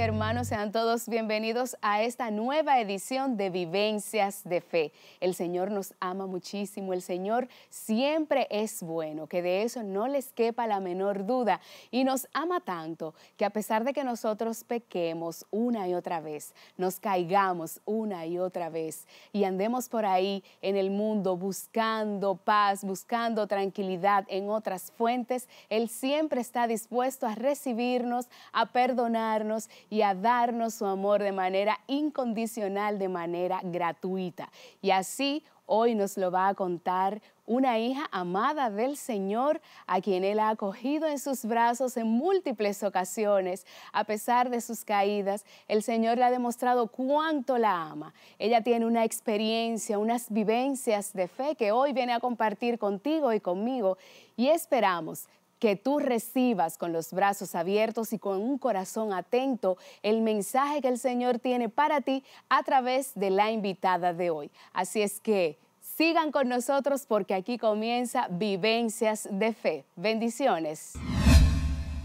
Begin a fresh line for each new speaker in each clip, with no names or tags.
hermanos, sean todos bienvenidos a esta nueva edición de Vivencias de Fe. El Señor nos ama muchísimo, el Señor siempre es bueno, que de eso no les quepa la menor duda, y nos ama tanto que a pesar de que nosotros pequemos una y otra vez, nos caigamos una y otra vez, y andemos por ahí en el mundo buscando paz, buscando tranquilidad en otras fuentes, Él siempre está dispuesto a recibirnos, a perdonarnos y a darnos su amor de manera incondicional, de manera gratuita. Y así hoy nos lo va a contar una hija amada del Señor, a quien Él ha acogido en sus brazos en múltiples ocasiones. A pesar de sus caídas, el Señor le ha demostrado cuánto la ama. Ella tiene una experiencia, unas vivencias de fe que hoy viene a compartir contigo y conmigo y esperamos que tú recibas con los brazos abiertos y con un corazón atento el mensaje que el Señor tiene para ti a través de la invitada de hoy. Así es que sigan con nosotros porque aquí comienza Vivencias de Fe. Bendiciones.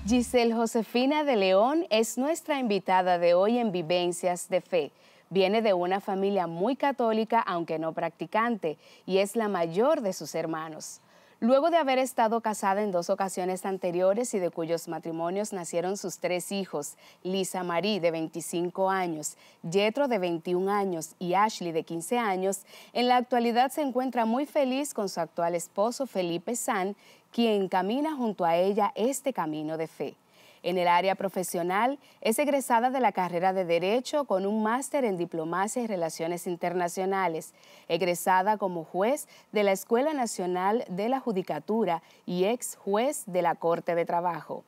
Giselle Josefina de León es nuestra invitada de hoy en Vivencias de Fe. Viene de una familia muy católica, aunque no practicante, y es la mayor de sus hermanos. Luego de haber estado casada en dos ocasiones anteriores y de cuyos matrimonios nacieron sus tres hijos, Lisa Marie de 25 años, Jetro de 21 años y Ashley de 15 años, en la actualidad se encuentra muy feliz con su actual esposo Felipe San, quien camina junto a ella este camino de fe. En el área profesional, es egresada de la carrera de Derecho con un máster en Diplomacia y Relaciones Internacionales, egresada como juez de la Escuela Nacional de la Judicatura y ex juez de la Corte de Trabajo.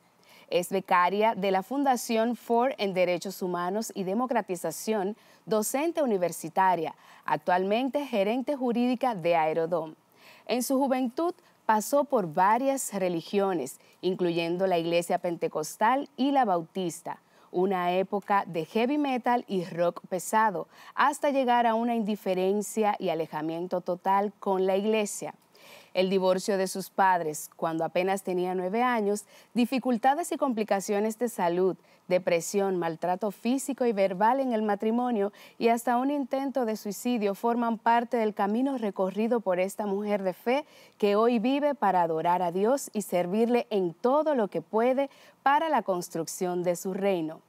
Es becaria de la Fundación Ford en Derechos Humanos y Democratización, docente universitaria, actualmente gerente jurídica de Aerodom. En su juventud pasó por varias religiones, incluyendo la iglesia pentecostal y la bautista, una época de heavy metal y rock pesado, hasta llegar a una indiferencia y alejamiento total con la iglesia el divorcio de sus padres cuando apenas tenía nueve años, dificultades y complicaciones de salud, depresión, maltrato físico y verbal en el matrimonio y hasta un intento de suicidio forman parte del camino recorrido por esta mujer de fe que hoy vive para adorar a Dios y servirle en todo lo que puede para la construcción de su reino.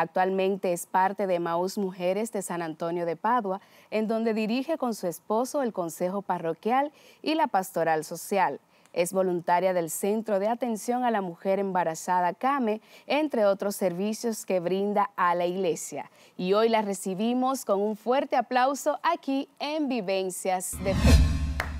Actualmente es parte de Maús Mujeres de San Antonio de Padua, en donde dirige con su esposo el Consejo Parroquial y la Pastoral Social. Es voluntaria del Centro de Atención a la Mujer Embarazada CAME, entre otros servicios que brinda a la Iglesia. Y hoy la recibimos con un fuerte aplauso aquí en Vivencias de Fe.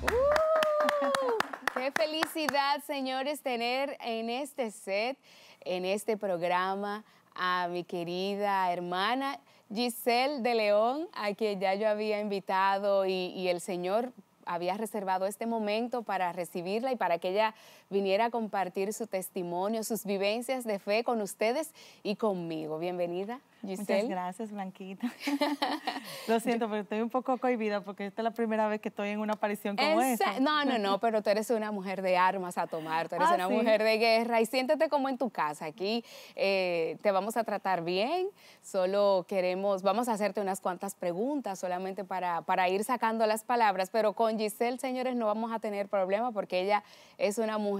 ¡Uh! Qué felicidad, señores, tener en este set, en este programa a mi querida hermana Giselle de León, a quien ya yo había invitado y, el Señor había reservado este momento para recibirla y para que ella viniera a compartir su testimonio, sus vivencias de fe con ustedes y conmigo. Bienvenida. Giselle. Muchas
gracias, Blanquita. Lo siento, pero estoy un poco cohibida porque esta es la primera vez que estoy en una aparición como esa No, no, no,
pero tú eres una mujer de armas a tomar, tú eres ah, una mujer de guerra y siéntete como en tu casa. Aquí eh, te vamos a tratar bien, solo queremos, vamos a hacerte unas cuantas preguntas solamente para, para ir sacando las palabras, pero con Giselle, señores, no vamos a tener problema porque ella es una mujer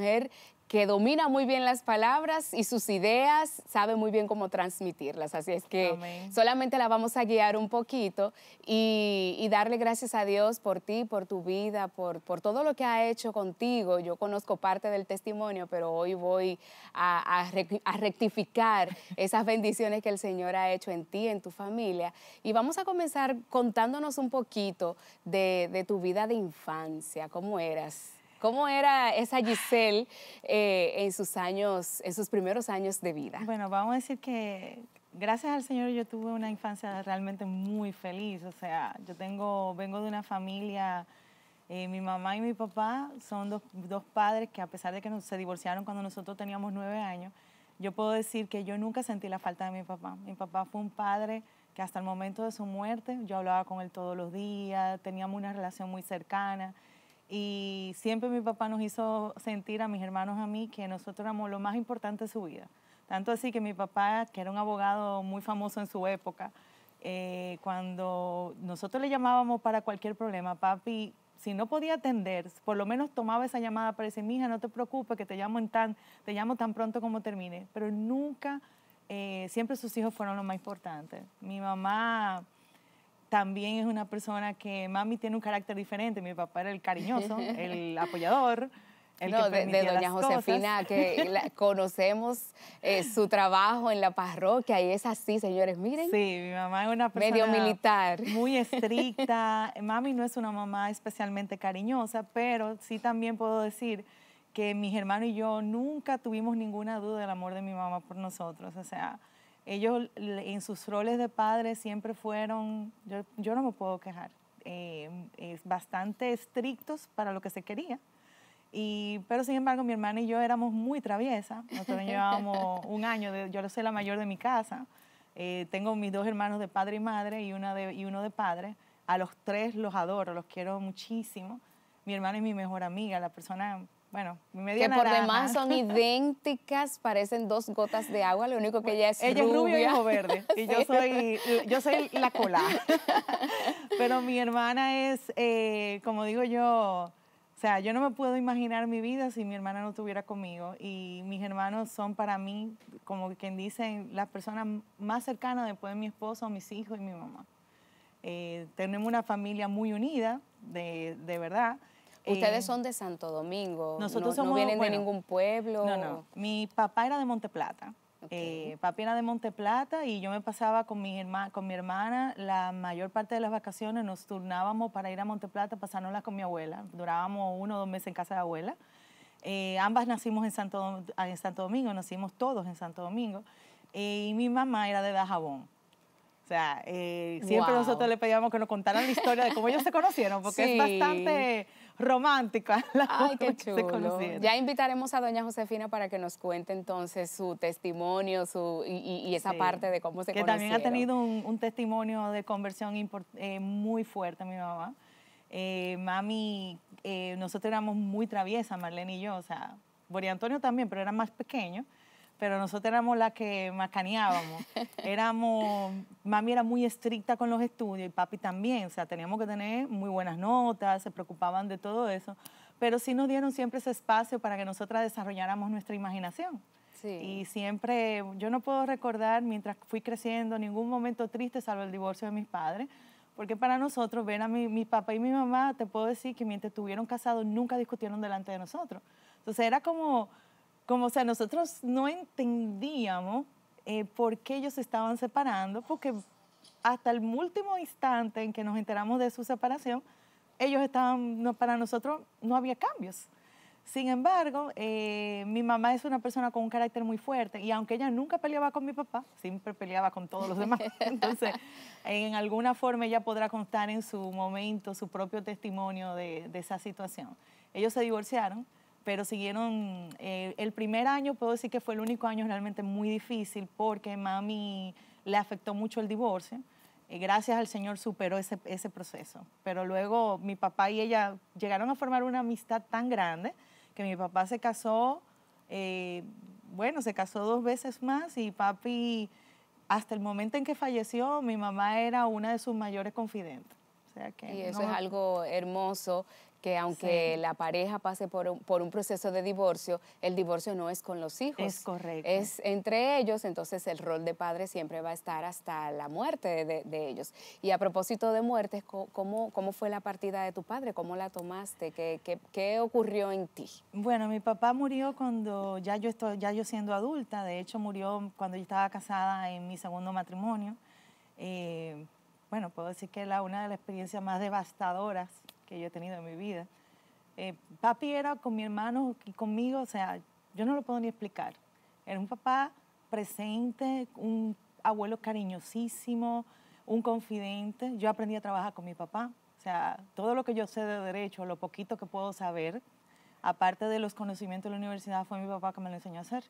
que domina muy bien las palabras y sus ideas, sabe muy bien cómo transmitirlas. Así es que solamente la vamos a guiar un poquito y, darle gracias a Dios por ti, por tu vida, por, por, todo lo que ha hecho contigo. Yo conozco parte del testimonio, pero hoy voy a, a rectificar esas bendiciones que el Señor ha hecho en ti, en tu familia. Y vamos a comenzar contándonos un poquito de, de tu vida de infancia, cómo eras. ¿Cómo era esa Giselle eh, en sus años, sus primeros años de
vida? Bueno, vamos a decir que gracias al Señor yo tuve una infancia realmente muy feliz. O sea, yo tengo, vengo de una familia, eh, mi mamá y mi papá son dos, padres que a pesar de que se divorciaron cuando nosotros teníamos nueve años, yo puedo decir que yo nunca sentí la falta de mi papá. Mi papá fue un padre que hasta el momento de su muerte yo hablaba con él todos los días, teníamos una relación muy cercana. Y siempre mi papá nos hizo sentir a mis hermanos, a mí, que nosotros éramos lo más importante de su vida. Tanto así que mi papá, que era un abogado muy famoso en su época, eh, cuando nosotros le llamábamos para cualquier problema, papi, si no podía atender, por lo menos tomaba esa llamada para decir, mija, no te preocupes, que te llamo, en tan, te llamo tan pronto como termine. Pero nunca, eh, siempre sus hijos fueron lo más importante. Mi mamá también es una persona que mami tiene un carácter diferente. Mi papá era el cariñoso, el apoyador. El de, doña Josefina, que
conocemos eh, su
trabajo en la parroquia y es así, señores, miren. Sí, mi mamá es una persona... Medio militar. Muy estricta. mami no es una mamá especialmente cariñosa, pero sí también puedo decir que mis hermanos y yo nunca tuvimos ninguna duda del amor de mi mamá por nosotros. O sea, ellos en sus roles de padres siempre fueron, yo, yo no me puedo quejar, eh, es bastante estrictos para lo que se quería. Y, pero sin embargo, mi hermana y yo éramos muy traviesas. Nosotros llevábamos un año, de, yo soy la mayor de mi casa. Eh, tengo mis dos hermanos de padre y madre y, una de, y uno de padre. A los tres los adoro, los quiero muchísimo. Mi hermana es mi mejor amiga, la persona bueno, mi Que por demás son
idénticas, parecen dos gotas de
agua, lo único que ella es rubia. y verde, y yo, soy, yo soy la cola. Pero mi hermana es, eh, como digo yo, o sea, yo no me puedo imaginar mi vida si mi hermana no estuviera conmigo. Y mis hermanos son para mí, como quien dicen, las personas más cercanas después de mi esposo, mis hijos y mi mamá. Eh, tenemos una familia muy unida, de, de verdad. Ustedes son de Santo Domingo. Nosotros no, somos, vienen de ningún pueblo. No, no. Mi papá era de Monteplata. Plata. Eh, papi era de Monteplata y yo me pasaba con mi, con mi hermana la mayor parte de las vacaciones, nos turnábamos para ir a Monteplata, pasándolas con mi abuela. Durábamos uno o dos meses en casa de abuela. Eh, ambas nacimos ah, en Santo, Domingo, nacimos todos en Santo Domingo. Eh, y mi mamá era de Dajabón. O sea, siempre nosotros le pedíamos que nos contaran la historia de cómo ellos se conocieron, porque es bastante romántica. La
Ay, qué chulo. Ya invitaremos a doña Josefina para que nos cuente entonces su testimonio su, y, esa parte de cómo se que Que también ha tenido
un, testimonio de conversión eh, muy fuerte mi mamá. Eh, mami, eh, nosotros éramos muy traviesas, Marlene y yo, o sea, Boria Antonio también, pero era más pequeño pero nosotros éramos las que macaneábamos. Éramos, mami era muy estricta con los estudios y papi también, o sea, teníamos que tener muy buenas notas, se preocupaban de todo eso, pero sí nos dieron siempre ese espacio para que nosotras desarrolláramos nuestra imaginación. Sí. Y siempre, yo no puedo recordar mientras fui creciendo ningún momento triste salvo el divorcio de mis padres, porque para nosotros ver a mi, mi papá y mi mamá, te puedo decir que mientras estuvieron casados nunca discutieron delante de nosotros. Entonces era como como, o sea, nosotros no entendíamos eh, por qué ellos se estaban separando, porque hasta el último instante en que nos enteramos de su separación, ellos estaban, para nosotros no había cambios. Sin embargo, eh, mi mamá es una persona con un carácter muy fuerte y aunque ella nunca peleaba con mi papá, siempre peleaba con todos los demás. Entonces, en alguna forma ella podrá contar en su momento su propio testimonio de, de esa situación. Ellos se divorciaron, pero siguieron, eh, el primer año puedo decir que fue el único año realmente muy difícil porque mami le afectó mucho el divorcio. gracias al Señor superó ese, ese proceso. Pero luego mi papá y ella llegaron a formar una amistad tan grande que mi papá se casó, eh, bueno, se casó dos veces más y papi, hasta el momento en que falleció, mi mamá era una de sus mayores confidentes.
O sea que y eso es algo hermoso que aunque la pareja pase por un, por un, proceso de divorcio, el divorcio no es con los hijos. Es correcto. Es entre ellos, entonces el rol de padre siempre va a estar hasta la muerte de, ellos. Y a propósito de muertes, ¿cómo, ¿cómo fue la partida de tu padre? ¿Cómo la tomaste? ¿Qué, qué, ocurrió
en ti? Bueno, mi papá murió cuando ya yo, estoy, ya yo siendo adulta, de hecho murió cuando yo estaba casada en mi segundo matrimonio. Eh, bueno, puedo decir que era una de las experiencias más devastadoras que yo he tenido en mi vida. Eh, papi era con mi hermano y conmigo, o sea, yo no lo puedo ni explicar. Era un papá presente, un abuelo cariñosísimo, un confidente. Yo aprendí a trabajar con mi papá. O sea, todo lo que yo sé de derecho, lo poquito que puedo saber, aparte de los conocimientos de la universidad, fue mi papá que me lo enseñó a hacer.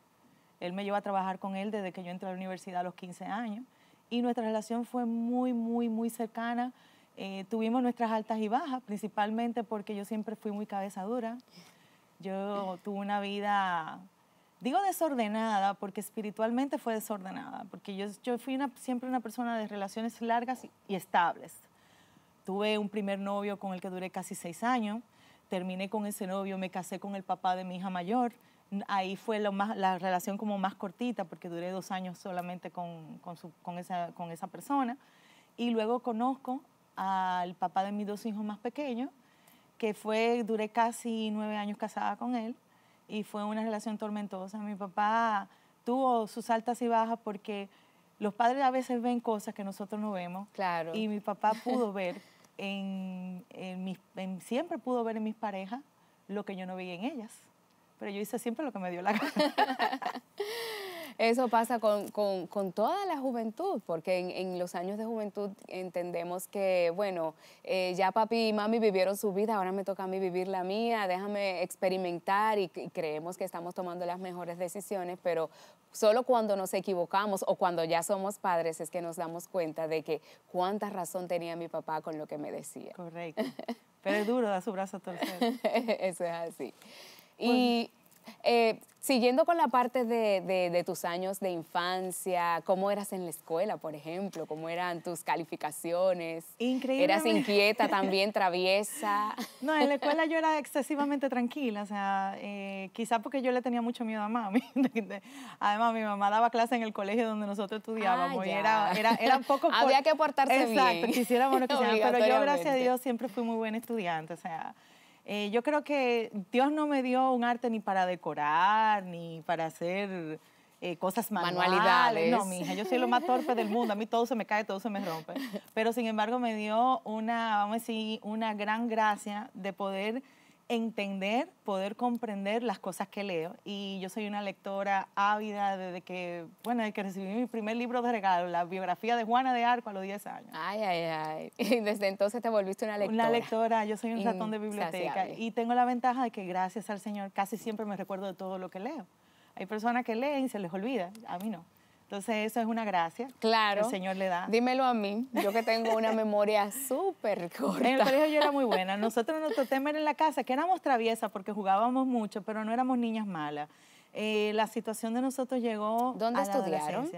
Él me llevó a trabajar con él desde que yo entré a la universidad a los 15 años y nuestra relación fue muy, muy, muy cercana. Eh, tuvimos nuestras altas y bajas, principalmente porque yo siempre fui muy cabeza dura. Yo tuve una vida, digo desordenada, porque espiritualmente fue desordenada, porque yo, yo fui siempre una persona de relaciones largas y estables. Tuve un primer novio con el que duré casi seis años, terminé con ese novio, me casé con el papá de mi hija mayor, ahí fue lo más, la relación como más cortita, porque duré dos años solamente con, con, esa, con, esa, persona. Y luego conozco al papá de mis dos hijos más pequeños, que fue, duré casi nueve años casada con él y fue una relación tormentosa. Mi papá tuvo sus altas y bajas porque los padres a veces ven cosas que nosotros no vemos. Claro. Y mi papá pudo ver, en, mis, siempre pudo ver en mis parejas lo que yo no veía en ellas. Pero yo hice siempre lo que me dio la gana. Eso pasa
con, toda la juventud, porque en, los años de juventud entendemos que, bueno, eh, ya papi y mami vivieron su vida, ahora me toca a mí vivir la mía, déjame experimentar y, creemos que estamos tomando las mejores decisiones, pero solo cuando nos equivocamos o cuando ya somos padres es que nos damos cuenta de que cuánta razón tenía mi papá con lo que me decía. Correcto.
Pero es duro da su brazo a torcer.
Eso es así. Pues y eh, siguiendo con la parte de, de, tus años de infancia, ¿cómo eras en la escuela, por ejemplo? ¿Cómo eran tus calificaciones? Increíble. ¿Eras inquieta también, traviesa?
No, en la escuela yo era excesivamente tranquila, o sea, eh, quizás porque yo le tenía mucho miedo a mami. Además, mi mamá daba clase en el colegio donde nosotros estudiábamos ah, y era, era, poco... Había que portarse Exacto, bien. Exacto, quisiéramos que sea, pero yo, gracias a Dios, siempre fui muy buena estudiante, o sea... Eh, yo creo que Dios no me dio un arte ni para decorar, ni para hacer eh, cosas manuales. manualidades. No, mija, yo soy lo más torpe del mundo. A mí todo se me cae, todo se me rompe. Pero sin embargo me dio una, vamos a decir, una gran gracia de poder entender, poder comprender las cosas que leo. Y yo soy una lectora ávida desde que, bueno, desde que recibí mi primer libro de regalo, la biografía de Juana de Arco a los 10 años. Ay, ay, ay. Y
desde entonces te volviste una lectora. Una lectora,
yo soy un ratón de biblioteca. Y tengo la ventaja de que gracias al Señor casi siempre me recuerdo de todo lo que leo. Hay personas que leen y se les olvida, a mí no. Entonces eso es una gracia que el Señor le da. Dímelo a mí, yo que tengo una memoria súper corta. En el colegio yo era muy buena. Nosotros nuestro tema era en la casa, que éramos traviesas porque jugábamos mucho, pero no éramos niñas malas. Eh, la situación de nosotros llegó ¿Dónde a la estudiaron?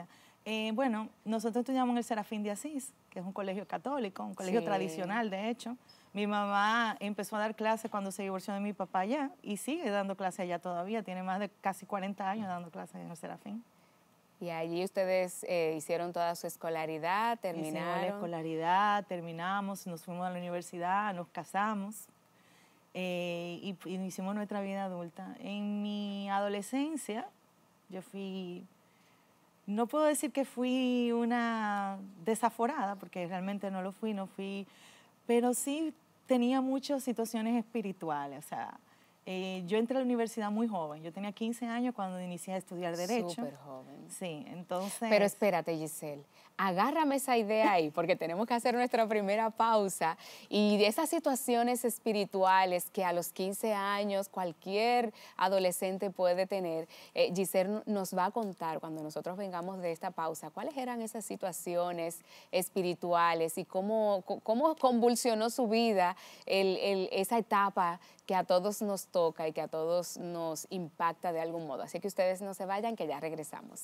Eh, bueno, nosotros estudiamos en el Serafín de Asís, que es un colegio católico, un colegio tradicional, de hecho. Mi mamá empezó a dar clases cuando se divorció de mi papá allá y sigue dando clases allá todavía. Tiene más de casi 40 años dando clases en el Serafín. Y
allí ustedes eh, hicieron toda su escolaridad, terminaron. Hicimos la escolaridad, terminamos,
nos fuimos a la universidad, nos casamos eh, y, y, hicimos nuestra vida adulta. En mi adolescencia, yo fui, no puedo decir que fui una desaforada, porque realmente no lo fui, no fui, pero sí tenía muchas situaciones espirituales, o sea, eh, yo entré a la universidad muy joven. Yo tenía 15 años cuando inicié a estudiar Derecho. Súper joven. Sí, entonces... Pero
espérate, Giselle. Agárrame esa idea ahí, porque tenemos que hacer nuestra primera pausa. Y de esas situaciones espirituales que a los 15 años cualquier adolescente puede tener, eh, Giselle nos va a contar cuando nosotros vengamos de esta pausa cuáles eran esas situaciones espirituales y cómo, cómo convulsionó su vida el, esa etapa que a todos nos toca y que a todos nos impacta de algún modo. Así que ustedes no se vayan, que ya regresamos.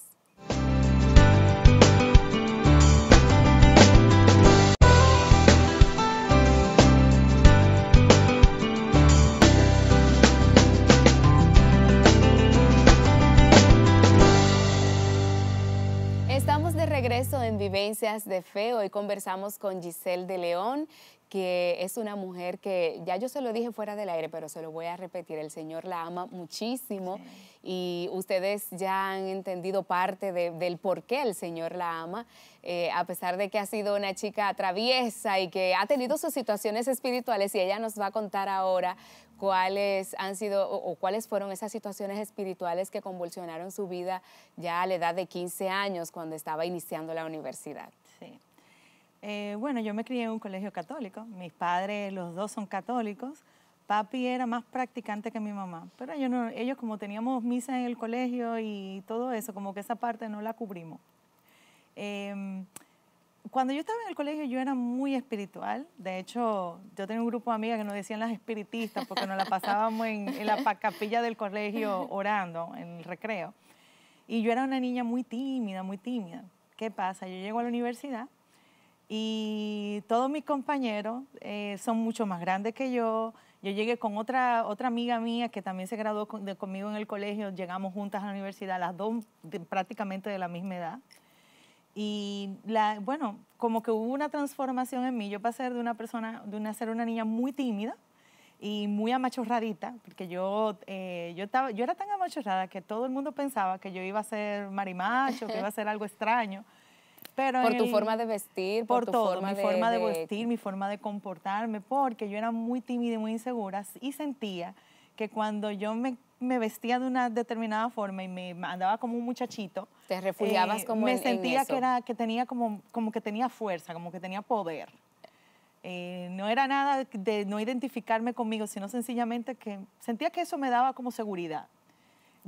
Estamos de regreso en Vivencias de Fe. Hoy conversamos con Giselle de León, que es una mujer que ya yo se lo dije fuera del aire, pero se lo voy a repetir, el Señor la ama muchísimo y ustedes ya han entendido parte del por qué el Señor la ama, eh, a pesar de que ha sido una chica traviesa y que ha tenido sus situaciones espirituales y ella nos va a contar ahora cuáles han sido o, o, cuáles fueron esas situaciones espirituales que convulsionaron su vida ya a la edad de 15
años cuando estaba iniciando la universidad. Eh, bueno, yo me crié en un colegio católico, mis padres los dos son católicos, papi era más practicante que mi mamá, pero ellos, como teníamos misa en el colegio y todo eso, como que esa parte no la cubrimos. Em, cuando yo estaba en el colegio yo era muy espiritual. De hecho, yo tenía un grupo de amigas que nos decían las espiritistas porque nos la pasábamos en, la capilla del colegio orando, en el recreo. Y yo era una niña muy tímida, muy tímida. ¿Qué pasa? Yo llego a la universidad y todos mis compañeros eh, son mucho más grandes que yo. Yo llegué con otra, otra amiga mía que también se graduó conmigo en el colegio, llegamos juntas a la universidad, las dos prácticamente de la misma edad. Y bueno, como que hubo una transformación en mí, yo pasé de una persona, de una, ser una niña muy tímida y muy amachorradita, porque yo, eh, yo, estaba, yo era tan amachorrada que todo el mundo pensaba que yo iba a ser marimacho, que iba a ser algo extraño por tu forma de vestir, por, todo, mi forma de, vestir, mi forma de comportarme, porque yo era muy tímida y muy insegura y sentía que cuando yo me, vestía de una determinada forma y me andaba como un muchachito, te refugiabas eh, como me sentía que era que tenía como como que tenía fuerza, como que tenía poder. Eh, no era nada de no identificarme conmigo, sino sencillamente que sentía que eso me daba como seguridad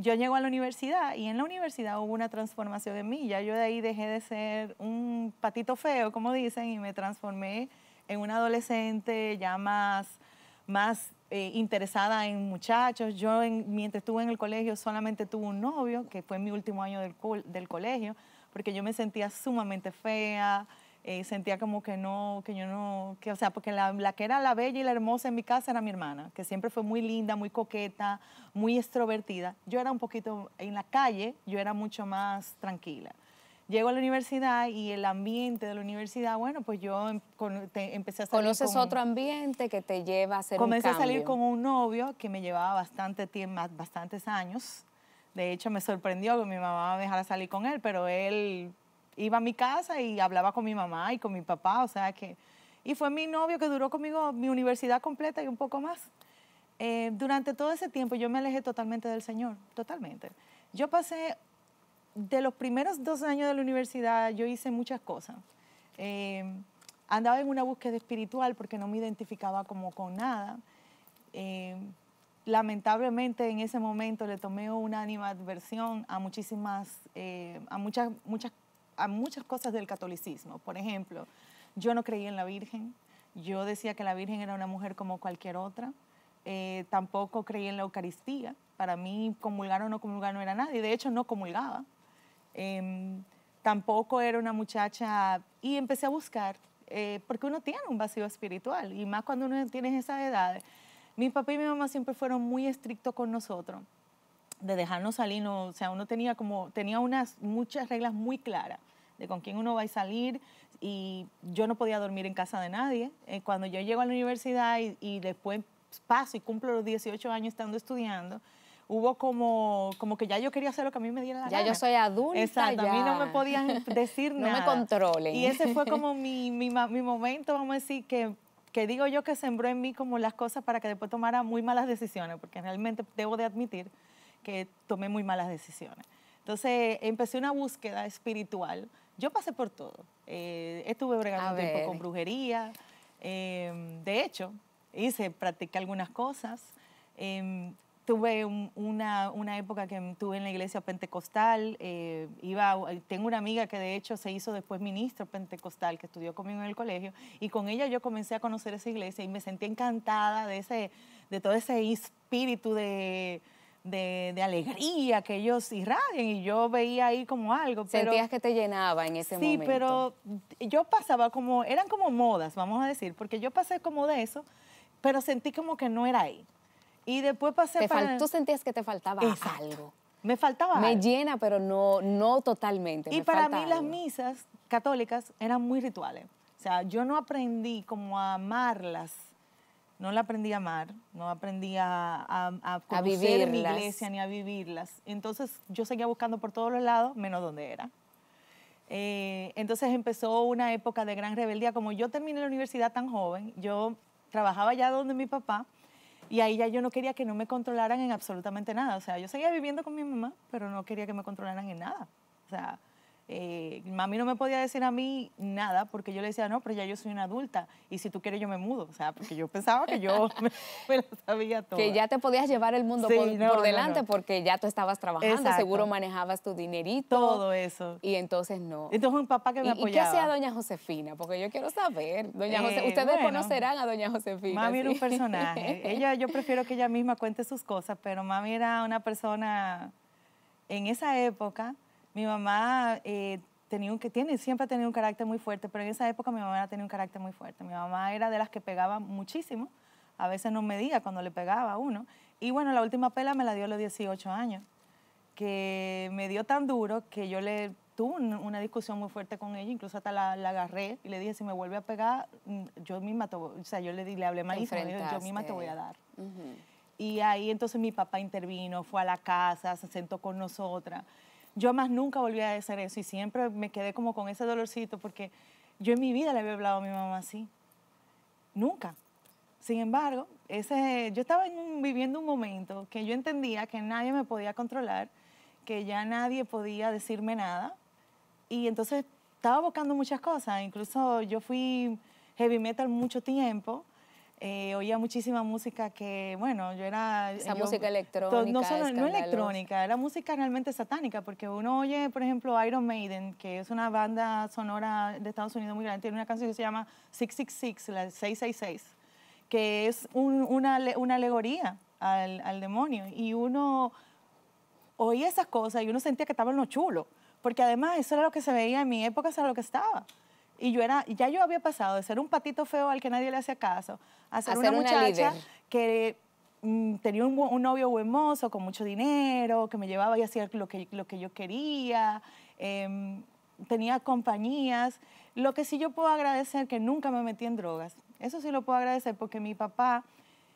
yo llego a la universidad y en la universidad hubo una transformación en mí. Ya yo de ahí dejé de ser un patito feo, como dicen, y me transformé en una adolescente ya más, más eh, interesada en muchachos. Yo, en, mientras estuve en el colegio, solamente tuve un novio, que fue mi último año del, del colegio, porque yo me sentía sumamente fea, eh, sentía como que no, que yo no, que, o sea, porque la, que era la bella y la hermosa en mi casa era mi hermana, que siempre fue muy linda, muy coqueta, muy extrovertida. Yo era un poquito, en la calle, yo era mucho más tranquila. Llego a la universidad y el ambiente de la universidad, bueno, pues yo em, empecé a salir ¿Conoces otro ambiente que te lleva a hacer Comencé un a salir con un novio que me llevaba bastante tiempo, bastantes años. De hecho, me sorprendió que mi mamá me dejara salir con él, pero él iba a mi casa y hablaba con mi mamá y con mi papá, o sea que... Y fue mi novio que duró conmigo mi universidad completa y un poco más. Eh, durante todo ese tiempo yo me alejé totalmente del Señor, totalmente. Yo pasé, de los primeros dos años de la universidad, yo hice muchas cosas. Eh, andaba en una búsqueda espiritual porque no me identificaba como con nada. Eh, lamentablemente en ese momento le tomé una animadversión a muchísimas, eh, a muchas, muchas a muchas cosas del catolicismo. Por ejemplo, yo no creía en la Virgen, yo decía que la Virgen era una mujer como cualquier otra, eh, tampoco creía en la Eucaristía, para mí comulgar o no comulgar no era y de hecho no comulgaba, em, tampoco era una muchacha y empecé a buscar, eh, porque uno tiene un vacío espiritual y más cuando uno tiene esa edad Mi papá y mi mamá siempre fueron muy estrictos con nosotros de dejarnos salir, o sea, uno tenía como, tenía unas, muchas reglas muy claras de con quién uno va a salir. Y yo no podía dormir en casa de nadie. Eh, cuando yo llego a la universidad y, después paso y cumplo los 18 años estando estudiando, hubo como, como que ya yo quería hacer lo que a mí me diera la gana. Ya yo soy adulta. Exacto, a mí no me podían decir nada. No me controlen. Y ese fue como mi, mi, mi momento, vamos a decir, que que digo yo que sembró en mí como las cosas para que después tomara muy malas decisiones, porque realmente debo de admitir que tomé muy malas decisiones. Entonces empecé una búsqueda espiritual yo pasé por todo. Eh, estuve bregando un tiempo con brujería. Em, de hecho, hice, practiqué algunas cosas. Em, tuve una, una, época que estuve en la iglesia pentecostal. Eh, iba, tengo una amiga que de hecho se hizo después ministro pentecostal, que estudió conmigo en el colegio, y con ella yo comencé a conocer esa iglesia y me sentí encantada de, ese, de todo ese espíritu de de, alegría que ellos irradian y yo veía ahí como algo. Pero, Sentías que te llenaba en ese momento. Sí, pero yo pasaba como, eran como modas, vamos a decir, porque yo pasé como de eso, pero sentí como que no era ahí. Y después pasé te Tú sentías que te faltaba algo.
Me faltaba Me llena, pero no, no totalmente.
Y para mí las misas católicas eran muy rituales. O sea, yo no aprendí como a amarlas no la aprendí a amar, no aprendí a, a, a conocer mi iglesia ni a vivirlas. Entonces yo seguía buscando por todos los lados, menos donde era. Eh, entonces empezó una época de gran rebeldía. Como yo terminé la universidad tan joven, yo trabajaba ya donde mi papá y ahí ya yo no quería que no me controlaran en absolutamente nada. O sea, yo seguía viviendo con mi mamá, pero no quería que me controlaran en nada. O sea, eh, mami no me podía decir a mí nada porque yo le decía, no, pero ya yo soy una adulta y si tú quieres yo me mudo, o sea, porque yo pensaba que yo me, sabía todo. Que ya te podías llevar
el mundo por, delante porque ya tú estabas trabajando, seguro manejabas tu dinerito. Todo eso. Y entonces no.
Entonces un papá que me apoyaba. ¿Y qué hacía
doña Josefina? Porque yo quiero saber, doña eh, ustedes conocerán a doña Josefina. Mami era un personaje,
ella, yo prefiero que ella misma cuente sus cosas, pero mami era una persona en esa época mi mamá eh, tenía un, que tiene, siempre ha tenido un carácter muy fuerte, pero en esa época mi mamá tenía un carácter muy fuerte. Mi mamá era de las que pegaba muchísimo, a veces no me diga cuando le pegaba a uno. Y bueno, la última pela me la dio a los 18 años, que me dio tan duro que yo le tuve una discusión muy fuerte con ella, incluso hasta la, agarré y le dije, si me vuelve a pegar, mm, yo misma, te, yo le, le hablé dije, voy a dar. Y ahí entonces mi papá intervino, fue a la casa, se sentó con nosotras. Yo más nunca volví a decir eso y siempre me quedé como con ese dolorcito porque yo en mi vida le había hablado a mi mamá así. Nunca. Sin embargo, yo estaba viviendo un momento que yo entendía que nadie me podía controlar, que ya nadie podía decirme nada. Y entonces estaba buscando muchas cosas. Incluso yo fui heavy metal mucho tiempo eh, oía muchísima música que, bueno, yo era... Esa eh, música electrónica. No, no electrónica, era música realmente satánica, porque uno oye, por ejemplo, Iron Maiden, que es una banda sonora de Estados Unidos muy grande, tiene una canción que se llama 666, la 666, que es una, alegoría al, al, demonio. Y uno oía esas cosas y uno sentía que estaba en lo chulo, porque además eso era lo que se veía en mi época, eso era lo que estaba y yo era, ya yo había pasado de ser un patito feo al que nadie le hacía caso, a ser, una, muchacha que mm, tenía un, novio buen con mucho dinero, que me llevaba y hacía lo que, lo que yo quería, em, tenía compañías. Lo que sí yo puedo agradecer que nunca me metí en drogas. Eso sí lo puedo agradecer porque mi papá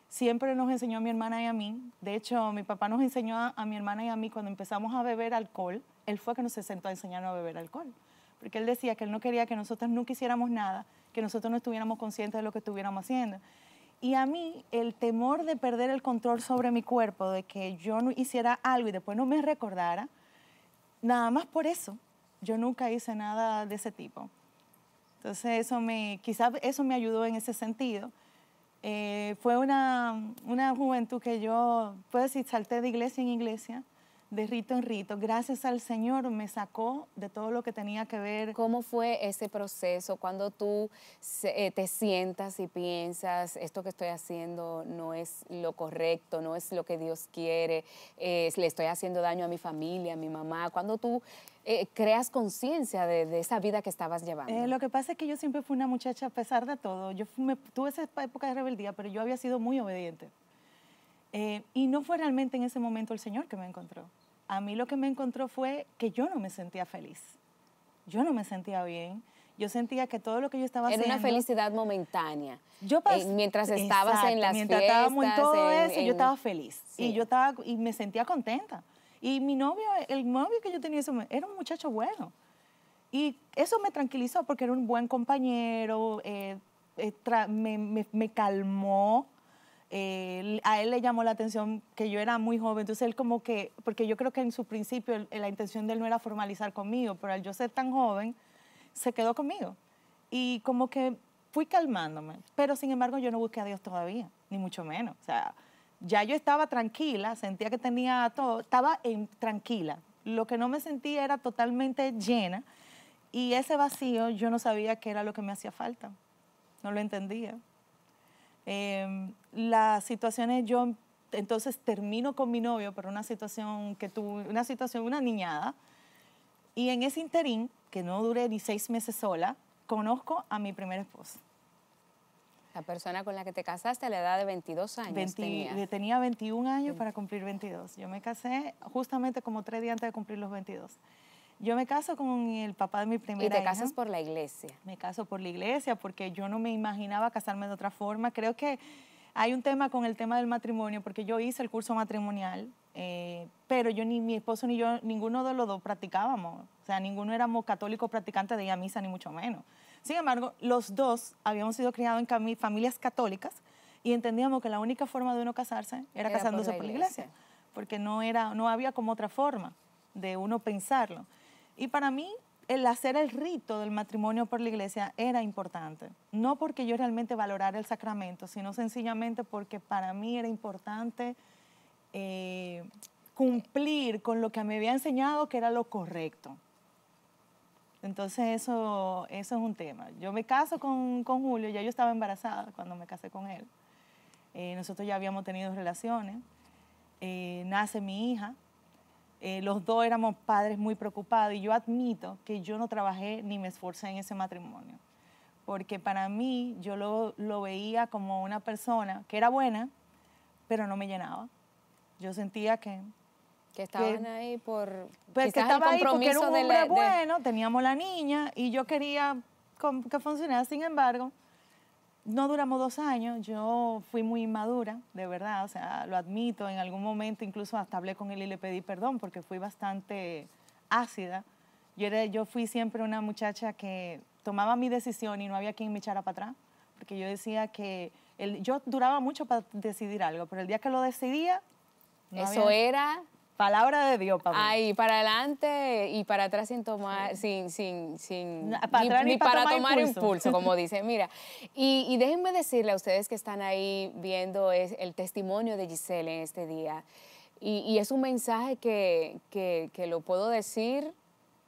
siempre nos enseñó a mi hermana y a mí. De hecho, mi papá nos enseñó a, mi hermana y a mí cuando empezamos a beber alcohol. Él fue que nos se sentó a enseñarnos a beber alcohol porque él decía que él no quería que nosotros no quisiéramos nada, que nosotros no estuviéramos conscientes de lo que estuviéramos haciendo. Y a mí el temor de perder el control sobre mi cuerpo, de que yo no hiciera algo y después no me recordara, nada más por eso, yo nunca hice nada de ese tipo. Entonces eso me, quizás eso me ayudó en ese sentido. Eh, fue una, una juventud que yo, puedo decir, salté de iglesia en iglesia, de rito en rito. Gracias al Señor me sacó de todo lo que tenía que ver. ¿Cómo fue ese proceso? Cuando tú eh, te sientas
y piensas, esto que estoy haciendo no es lo correcto, no es lo que Dios quiere, eh, le estoy haciendo daño a mi familia, a mi mamá. Cuando tú eh, creas
conciencia de, esa vida que estabas llevando. lo que pasa es que yo siempre fui una muchacha, a pesar de todo, yo tuve esa época de rebeldía, pero yo había sido muy obediente. y no fue realmente en ese momento el Señor que me encontró a mí lo que me encontró fue que yo no me sentía feliz. Yo no me sentía bien. Yo sentía que todo lo que yo estaba haciendo... Era una felicidad momentánea.
Eh, mientras estabas en las mientras fiestas... en todo eso, yo estaba
feliz. Y yo estaba... Y me sentía contenta. Y mi novio, el novio que yo tenía, era un muchacho bueno. Y eso me tranquilizó porque era un buen compañero, eh, eh, me, calmó a él le llamó la atención que yo era muy joven, entonces él como que, porque yo creo que en su principio la intención de él no era formalizar conmigo, pero al yo ser tan joven, se quedó conmigo. Y como que fui calmándome, pero sin embargo yo no busqué a Dios todavía, ni mucho menos. O sea, ya yo estaba tranquila, sentía que tenía todo, estaba tranquila. Lo que no me sentía era totalmente llena y ese vacío yo no sabía qué era lo que me hacía falta, no lo entendía. Eh, las es yo entonces termino con mi novio por una situación que tuve, una situación, una niñada. Y en ese interín, que no duré ni seis meses sola, conozco a mi primer esposo
La persona con la que te casaste a la edad de 22 años. tenía.
tenía 21 años para cumplir 22. Yo me casé justamente como tres días antes de cumplir los 22. Yo me caso con el papá de mi primera hija. ¿Y te casas por la iglesia? Me caso por la iglesia porque yo no me imaginaba casarme de otra forma. Creo que hay un tema con el tema del matrimonio porque yo hice el curso matrimonial, eh, pero yo ni mi esposo ni yo, ninguno de los dos practicábamos. O sea, ninguno éramos católicos practicantes de ir a misa, ni mucho menos. Sin embargo, los dos habíamos sido criados en familias católicas y entendíamos que la única forma de uno casarse era, casándose por la, por la iglesia, porque no, era, no había como otra forma de uno pensarlo. Y para mí, el hacer el rito del matrimonio por la iglesia era importante. No porque yo realmente valorara el sacramento, sino sencillamente porque para mí era importante eh, cumplir con lo que me había enseñado que era lo correcto. Entonces eso, eso es un tema. Yo me caso con, con Julio, ya yo estaba embarazada cuando me casé con él. Eh, nosotros ya habíamos tenido relaciones. Eh, nace mi hija, eh, los dos éramos padres muy preocupados y yo admito que yo no trabajé ni me esforcé en ese matrimonio, porque para mí yo lo, veía como una persona que era buena, pero no me llenaba. Yo sentía que que estaban
ahí por. Pues, estaba ahí porque era un hombre bueno,
teníamos la niña y yo quería que funcionara. Sin embargo, no duramos dos años, yo fui muy inmadura, de verdad, o sea, lo admito, en algún momento incluso hasta hablé con él y le pedí perdón porque fui bastante ácida. Yo, era, yo fui siempre una muchacha que tomaba mi decisión y no había quien me echara para atrás, porque yo decía que yo duraba mucho para decidir algo, pero el día que lo decidía... Eso era Palabra de Dios, Pablo. Ahí, para adelante y para atrás sin tomar, sin,
sin, sin ni, para, tomar, impulso. como dice. Mira, y, déjenme decirle a ustedes que están ahí viendo es el testimonio de Giselle en este día. Y, es un mensaje que, que, que lo puedo decir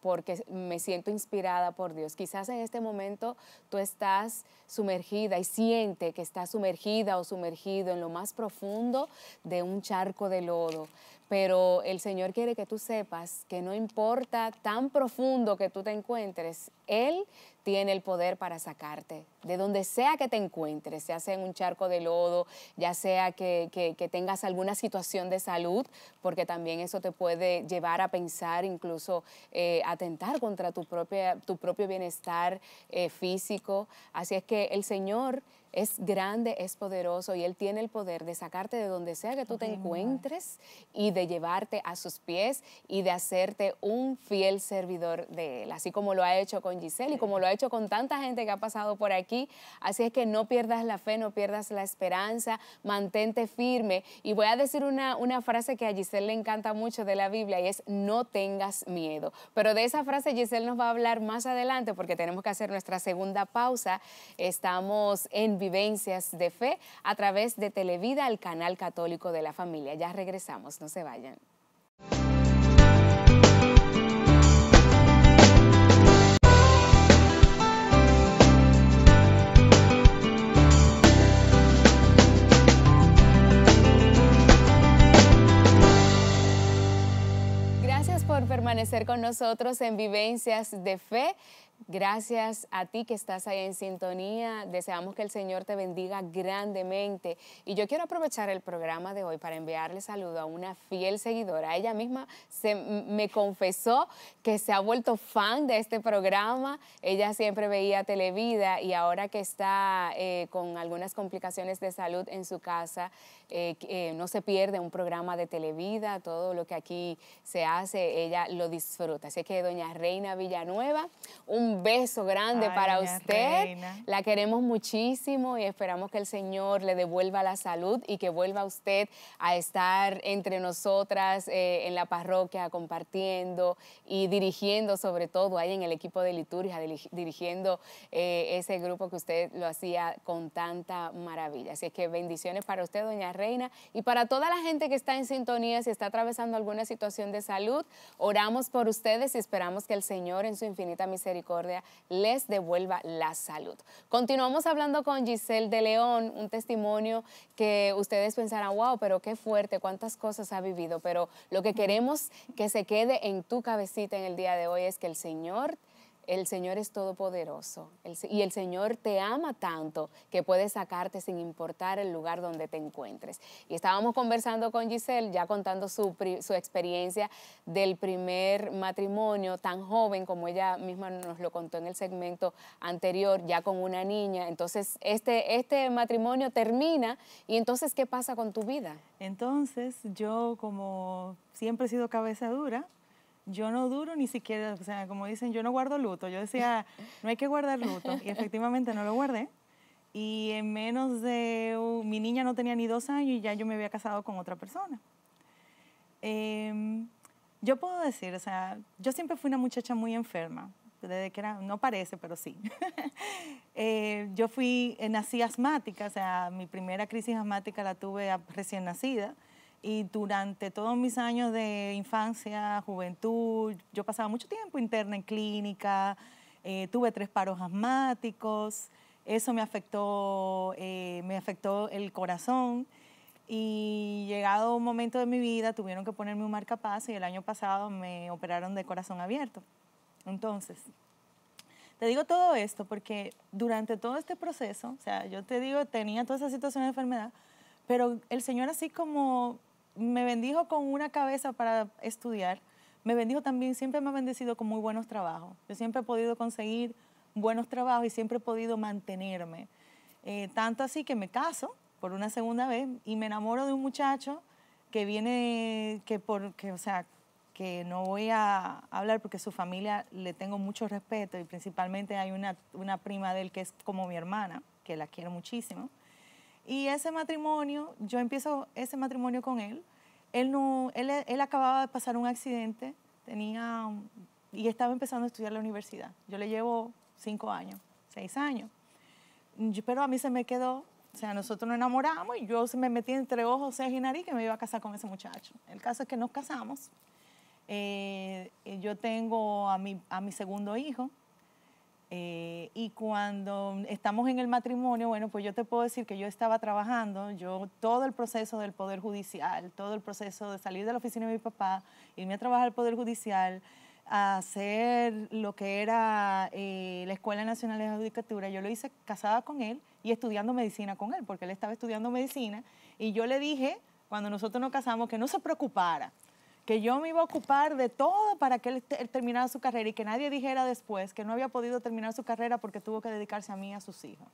porque me siento inspirada por Dios. Quizás en este momento tú estás sumergida y siente que estás sumergida o sumergido en lo más profundo de un charco de lodo, pero el Señor quiere que tú sepas que no importa tan profundo que tú te encuentres, Él tiene el poder para sacarte. De donde sea que te encuentres, sea en un charco de lodo, ya sea que, tengas alguna situación de salud, porque también eso te puede llevar a pensar, incluso a eh, atentar contra tu, propia, tu propio bienestar eh, físico. Así es que el Señor es grande, es poderoso y Él tiene el poder de sacarte de donde sea que tú te encuentres y de llevarte a sus pies y de hacerte un fiel servidor de Él, así como lo ha hecho con Giselle y como lo ha hecho con tanta gente que ha pasado por aquí. Así es que no pierdas la fe, no pierdas la esperanza, mantente firme. Y voy a decir una, frase que a Giselle le encanta mucho de la Biblia y es no tengas miedo. Pero de esa frase Giselle nos va a hablar más adelante porque tenemos que hacer nuestra segunda pausa. Estamos en vivencias de fe a través de Televida, el canal católico de la familia. Ya regresamos, no se vayan. Gracias por permanecer con nosotros en Vivencias de Fe. Gracias a ti que estás ahí en sintonía. Deseamos que el Señor te bendiga grandemente. Y yo quiero aprovechar el programa de hoy para enviarle saludo a una fiel seguidora. Ella misma se, me confesó que se ha vuelto fan de este programa. Ella siempre veía Televida y ahora que está eh, con algunas complicaciones de salud en su casa, eh, eh, no se pierde un programa de Televida, todo lo que aquí se hace, ella lo disfruta. Así que doña Reina Villanueva, un beso grande para usted. La queremos muchísimo y esperamos que el Señor le devuelva la salud y que vuelva usted a estar entre nosotras eh, en la parroquia compartiendo y dirigiendo sobre todo ahí en el equipo de liturgia, dirigiendo ese grupo que usted lo hacía con tanta maravilla. Así que bendiciones para usted, doña Reina y para toda la gente que está en sintonía, si está atravesando alguna situación de salud, oramos por ustedes y esperamos que el Señor en su infinita misericordia les devuelva la salud. Continuamos hablando con Giselle de León, un testimonio que ustedes pensarán, wow, pero qué fuerte, cuántas cosas ha vivido, pero lo que queremos que se quede en tu cabecita en el día de hoy es que el Señor el Señor es todopoderoso y el Señor te ama tanto que puede sacarte sin importar el lugar donde te encuentres. Y estábamos conversando con Giselle, ya contando su, experiencia del primer matrimonio tan joven como ella misma nos lo contó en el segmento anterior, ya con una niña. Entonces, este, este matrimonio termina y entonces, ¿qué pasa con tu vida?
Entonces, yo como siempre he sido cabeza dura, yo no duro ni siquiera, o sea, como dicen, yo no guardo luto. Yo decía, no hay que guardar luto. Y efectivamente no lo guardé. Y en menos de, uh, mi niña no tenía ni dos años y ya yo me había casado con otra persona. Em, yo puedo decir, o sea, yo siempre fui una muchacha muy enferma, desde que era, no parece, pero sí. Eh, yo fui, eh, nací asmática, o sea, mi primera crisis asmática la tuve recién nacida. Y durante todos mis años de infancia, juventud, yo pasaba mucho tiempo interna en clínica, eh, tuve tres paros asmáticos, eso me afectó, eh, me afectó el corazón. Y llegado un momento de mi vida, tuvieron que ponerme un marcapaz y el año pasado me operaron de corazón abierto. Entonces, te digo todo esto porque durante todo este proceso, o sea, yo te digo, tenía toda esa situación de enfermedad, pero el Señor así como me bendijo con una cabeza para estudiar, me bendijo también, siempre me ha bendecido con muy buenos trabajos. Yo siempre he podido conseguir buenos trabajos y siempre he podido mantenerme. Eh, tanto así que me caso por una segunda vez y me enamoro de un muchacho que viene, que o sea, que no voy a hablar porque su familia le tengo mucho respeto y principalmente hay una, una prima de él que es como mi hermana, que la quiero muchísimo. Y ese matrimonio, yo empiezo ese matrimonio con él. Él, no, él, él acababa de pasar un accidente tenía, y estaba empezando a estudiar la universidad. Yo le llevo cinco años, seis años. Yo, pero a mí se me quedó, o sea, nosotros nos enamoramos y yo se me metí entre ojos, cejas y nariz que me iba a casar con ese muchacho. El caso es que nos casamos. Eh, yo tengo a mi, a mi segundo hijo, eh, y cuando estamos en el matrimonio, bueno, pues yo te puedo decir que yo estaba trabajando, yo todo el proceso del Poder Judicial, todo el proceso de salir de la oficina de mi papá, irme a trabajar al Poder Judicial, a hacer lo que era eh, la Escuela Nacional de Judicatura, yo lo hice casada con él y estudiando medicina con él, porque él estaba estudiando medicina, y yo le dije, cuando nosotros nos casamos, que no se preocupara, que yo me iba a ocupar de todo para que él, terminara su carrera y que nadie dijera después que no había podido terminar su carrera porque tuvo que dedicarse a mí y a sus hijos.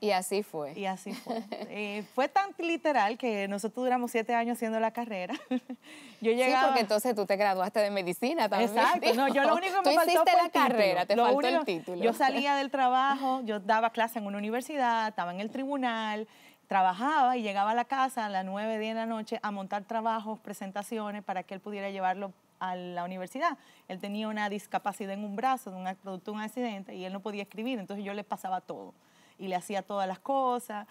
Y así fue. Y así fue. Eh, fue tan literal que nosotros duramos siete años haciendo la carrera. yo llegaba... Sí, porque entonces tú te graduaste de medicina también. Exacto. No, yo lo único que me faltó fue la carrera, te faltó el título. Yo salía del trabajo, yo daba clase en una universidad, estaba en el tribunal, trabajaba y llegaba a la casa a las 9, de la noche a montar trabajos, presentaciones para que él pudiera llevarlo a la universidad. Él tenía una discapacidad en un brazo, un producto de un accidente, y él no podía escribir, entonces yo le pasaba todo y le hacía todas las cosas.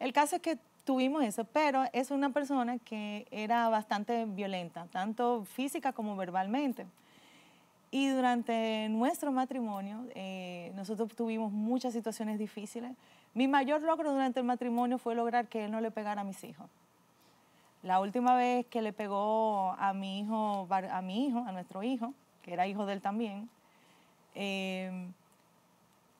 El caso es que tuvimos eso, pero es una persona que era bastante violenta, tanto física como verbalmente. Y durante nuestro matrimonio, eh, nosotros tuvimos muchas situaciones difíciles. Mi mayor logro durante el matrimonio fue lograr que él no le pegara a mis hijos. La última vez que le pegó a mi hijo, a mi hijo, a nuestro hijo, que era hijo de él también, em,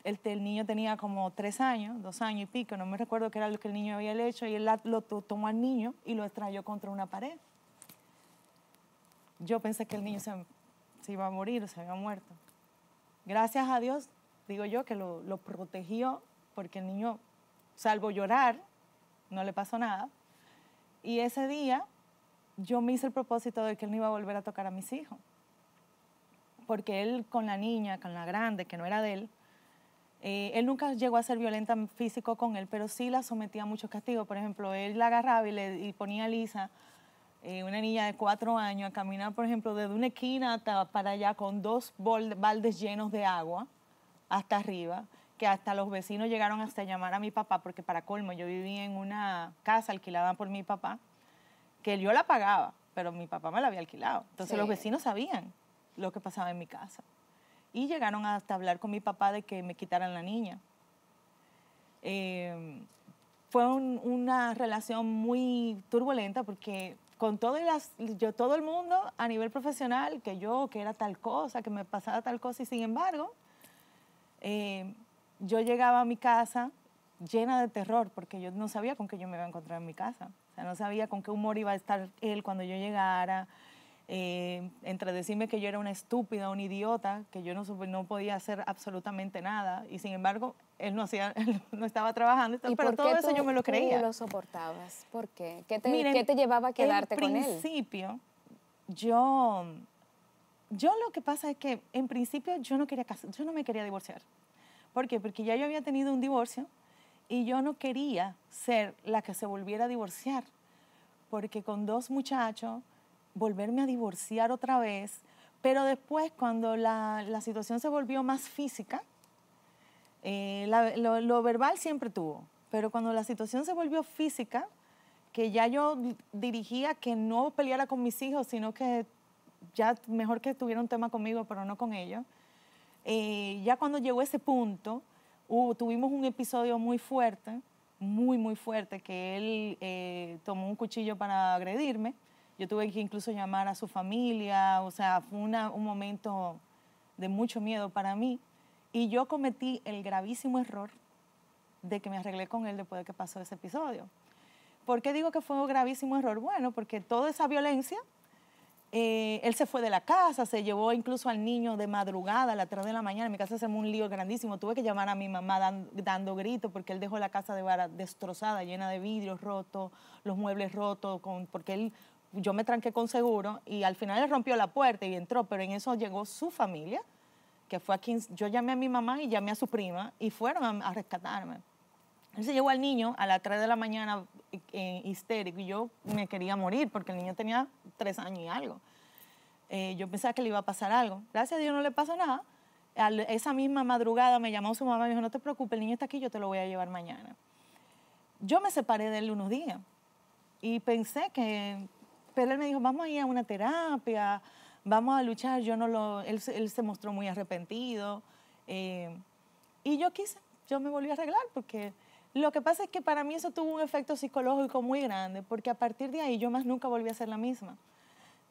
el, niño tenía como tres años, dos años y pico, no me recuerdo qué era lo que el niño había hecho, y él lo tomó al niño y lo extrayó contra una pared. Yo pensé que el niño se, iba a morir se había muerto. Gracias a Dios, digo yo, que lo, lo protegió porque el niño, salvo llorar, no le pasó nada. Y ese día yo me hice el propósito de que él no iba a volver a tocar a mis hijos. Porque él con la niña, con la grande, que no era de él, eh, él nunca llegó a ser violenta físico con él, pero sí la sometía a muchos castigos. Por ejemplo, él la agarraba y, le, ponía a Lisa, eh, una niña de cuatro años, a caminar, por ejemplo, desde una esquina hasta para allá con dos baldes llenos de agua hasta arriba que hasta los vecinos llegaron hasta llamar a mi papá, porque para colmo yo vivía en una casa alquilada por mi papá, que yo la pagaba, pero mi papá me la había alquilado. Entonces los vecinos sabían lo que pasaba en mi casa. Y llegaron hasta hablar con mi papá de que me quitaran la niña. Em, fue una relación muy turbulenta porque con todo, yo, todo el mundo a nivel profesional, que yo, que era tal cosa, que me pasaba tal cosa, y sin embargo, em, yo llegaba a mi casa llena de terror porque yo no sabía con qué yo me iba a encontrar en mi casa. O sea, no sabía con qué humor iba a estar él cuando yo llegara. Eh, entre decirme que yo era una estúpida, un idiota, que yo no, no podía hacer absolutamente nada. Y sin embargo, él no, hacía, no estaba trabajando. ¿Y pero todo eso yo me lo creía. ¿Tú lo
soportabas? ¿Por qué? ¿Qué te, llevaba a quedarte con él? En
principio, yo... Yo lo que pasa es que en principio yo no quería yo no me quería divorciar. ¿Por qué? Porque ya yo había tenido un divorcio y yo no quería ser la que se volviera a divorciar, porque con dos muchachos, volverme a divorciar otra vez, pero después cuando la, la situación se volvió más física, eh, lo verbal siempre tuvo, pero cuando la situación se volvió física, que ya yo dirigía que no peleara con mis hijos, sino que ya mejor que tuviera un tema conmigo, pero no con ellos, eh, ya cuando llegó ese punto, tuvimos un episodio muy fuerte, muy, muy fuerte, que él eh, tomó un cuchillo para agredirme. Yo tuve que incluso llamar a su familia, o sea, fue un momento de mucho miedo para mí. Y yo cometí el gravísimo error de que me arreglé con él después de que pasó ese episodio. ¿Por qué digo que fue un gravísimo error? Bueno, porque toda esa violencia eh, él se fue de la casa, se llevó incluso al niño de madrugada a las 3 de la mañana. En mi casa se un lío grandísimo. Tuve que llamar a mi mamá dando gritos porque él dejó la casa de vara destrozada, llena de vidrios rotos, los muebles rotos, porque él, yo me tranqué con seguro y al final él rompió la puerta y entró, pero en eso llegó su familia, que fue a Yo llamé a mi mamá y llamé a su prima y fueron a, rescatarme. Él se llevó al niño a las 3 de la mañana eh, histérico y yo me quería morir porque el niño tenía tres años y algo. Eh, yo pensaba que le iba a pasar algo. Gracias a Dios no le pasó nada. esa misma madrugada me llamó su mamá y me dijo, no te preocupes, el niño está aquí, yo te lo voy a llevar mañana. Yo me separé de él unos días y pensé que, pero él me dijo, vamos a ir a una terapia, vamos a luchar. Yo no lo, él, se mostró muy arrepentido. Eh, y yo quise, yo me volví a arreglar porque lo que pasa es que para mí eso tuvo un efecto psicológico muy grande porque a partir de ahí yo más nunca volví a ser la misma